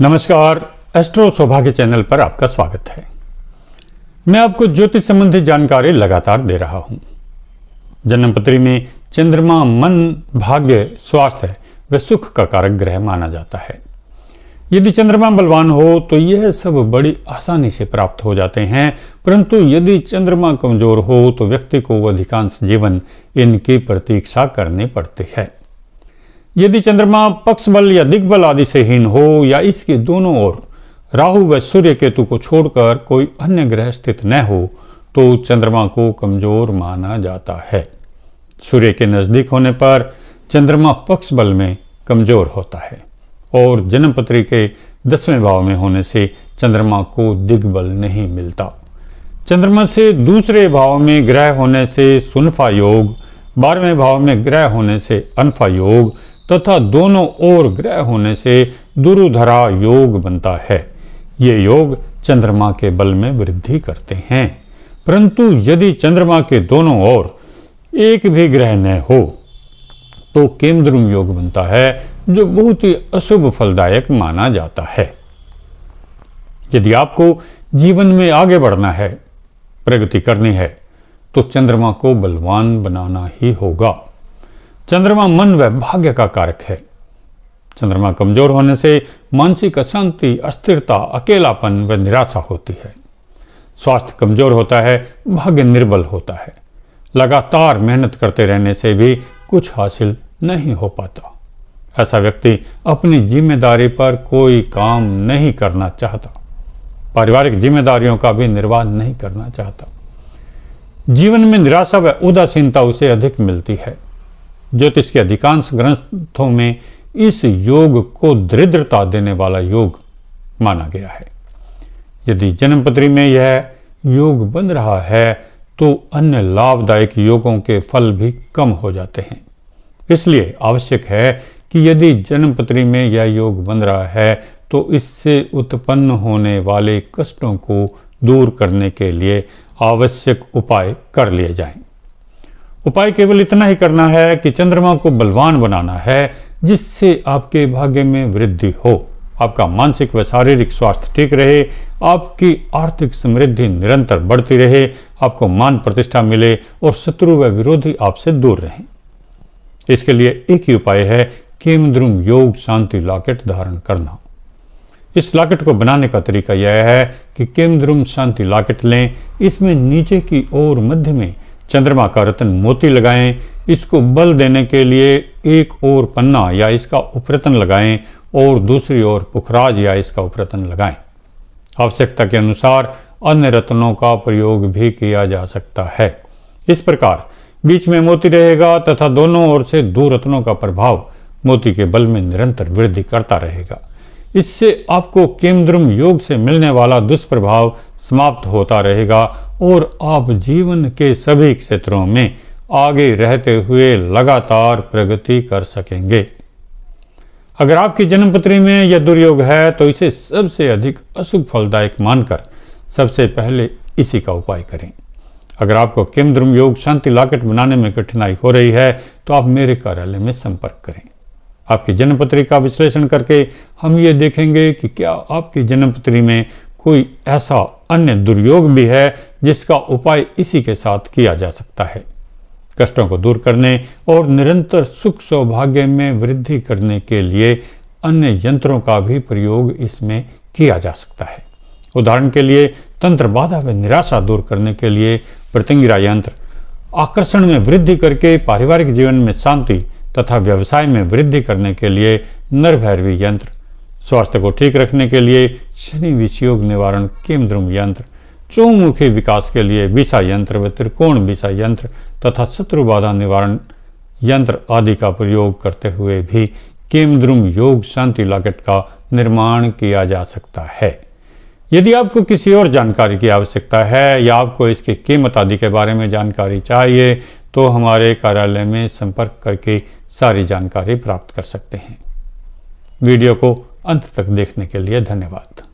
नमस्कार एस्ट्रो सौभाग्य चैनल पर आपका स्वागत है मैं आपको ज्योतिष संबंधी जानकारी लगातार दे रहा हूं जन्मपत्री में चंद्रमा मन भाग्य स्वास्थ्य व सुख का कारक ग्रह माना जाता है यदि चंद्रमा बलवान हो तो यह सब बड़ी आसानी से प्राप्त हो जाते हैं परंतु यदि चंद्रमा कमजोर हो तो व्यक्ति को अधिकांश जीवन इनकी प्रतीक्षा करनी पड़ती है यदि चंद्रमा पक्ष बल या दिग्बल आदि से हीन हो या इसके दोनों ओर राहु व सूर्य केतु को छोड़कर कोई अन्य ग्रह स्थित न हो तो चंद्रमा को कमजोर माना जाता है सूर्य के नज़दीक होने पर चंद्रमा पक्ष बल में कमजोर होता है और जन्मपत्री के दसवें भाव में होने से चंद्रमा को दिग्बल नहीं मिलता चंद्रमा से दूसरे भाव में ग्रह होने से सुनफा योग बारहवें भाव में ग्रह होने से अनफा योग तथा दोनों ओर ग्रह होने से दुरुधरा योग बनता है ये योग चंद्रमा के बल में वृद्धि करते हैं परंतु यदि चंद्रमा के दोनों ओर एक भी ग्रह न हो तो केमद्रुम योग बनता है जो बहुत ही अशुभ फलदायक माना जाता है यदि आपको जीवन में आगे बढ़ना है प्रगति करनी है तो चंद्रमा को बलवान बनाना ही होगा चंद्रमा मन व भाग्य का कारक है चंद्रमा कमजोर होने से मानसिक अशांति अस्थिरता अकेलापन व निराशा होती है स्वास्थ्य कमजोर होता है भाग्य निर्बल होता है लगातार मेहनत करते रहने से भी कुछ हासिल नहीं हो पाता ऐसा व्यक्ति अपनी जिम्मेदारी पर कोई काम नहीं करना चाहता पारिवारिक जिम्मेदारियों का भी निर्वाह नहीं करना चाहता जीवन में निराशा व उदासीनता उसे अधिक मिलती है ज्योतिष के अधिकांश ग्रंथों में इस योग को दृढ़ता देने वाला योग माना गया है यदि जन्मपत्री में यह योग बन रहा है तो अन्य लाभदायक योगों के फल भी कम हो जाते हैं इसलिए आवश्यक है कि यदि जन्मपत्री में यह योग बन रहा है तो इससे उत्पन्न होने वाले कष्टों को दूर करने के लिए आवश्यक उपाय कर लिए जाएं। उपाय केवल इतना ही करना है कि चंद्रमा को बलवान बनाना है जिससे आपके भाग्य में वृद्धि हो आपका मानसिक व शारीरिक स्वास्थ्य ठीक रहे आपकी आर्थिक समृद्धि निरंतर बढ़ती रहे आपको मान प्रतिष्ठा मिले और शत्रु व विरोधी आपसे दूर रहें इसके लिए एक ही उपाय है केमद्रुम योग शांति लॉकेट धारण करना इस लॉकेट को बनाने का तरीका यह है कि केमद्रुम शांति लॉकेट लें इसमें नीचे की ओर मध्य में चंद्रमा का रतन मोती लगाएं इसको बल देने के लिए एक और पन्ना या इसका उपरतन लगाएं और दूसरी ओर पुखराज या इसका उपरतन लगाएं आवश्यकता के अनुसार अन्य रत्नों का प्रयोग भी किया जा सकता है इस प्रकार बीच में मोती रहेगा तथा दोनों ओर से दो रत्नों का प्रभाव मोती के बल में निरंतर वृद्धि करता रहेगा इससे आपको केंद्रम योग से मिलने वाला दुष्प्रभाव समाप्त होता रहेगा और आप जीवन के सभी क्षेत्रों में आगे रहते हुए लगातार प्रगति कर सकेंगे अगर आपकी जन्मपत्री में यह दुर्योग है तो इसे सबसे अधिक अशुभ फलदायक मानकर सबसे पहले इसी का उपाय करें अगर आपको केमद्रुम योग शांति लाकेट बनाने में कठिनाई हो रही है तो आप मेरे कार्यालय में संपर्क करें आपकी जन्मपत्री का विश्लेषण करके हम ये देखेंगे कि क्या आपकी जन्मपत्री में कोई ऐसा अन्य दुर्योग भी है जिसका उपाय इसी के साथ किया जा सकता है कष्टों को दूर करने और निरंतर सुख सौभाग्य में वृद्धि करने के लिए अन्य यंत्रों का भी प्रयोग इसमें किया जा सकता है उदाहरण के लिए तंत्र बाधा में निराशा दूर करने के लिए प्रतिंगिरा यंत्र आकर्षण में वृद्धि करके पारिवारिक जीवन में शांति तथा व्यवसाय में वृद्धि करने के लिए नरभैरवी यंत्र स्वास्थ्य को ठीक रखने के लिए शनि विषयोग निवारण केमद्रुम यंत्र चौमुखी विकास के लिए विषा यंत्र व त्रिकोण विषा यंत्र तथा शत्रु बाधा निवारण यंत्र आदि का प्रयोग करते हुए भी केमद्रुम योग शांति लॉकेट का निर्माण किया जा सकता है यदि आपको किसी और जानकारी की आवश्यकता है या आपको इसकी कीमत आदि के बारे में जानकारी चाहिए तो हमारे कार्यालय में संपर्क करके सारी जानकारी प्राप्त कर सकते हैं वीडियो को अंत तक देखने के लिए धन्यवाद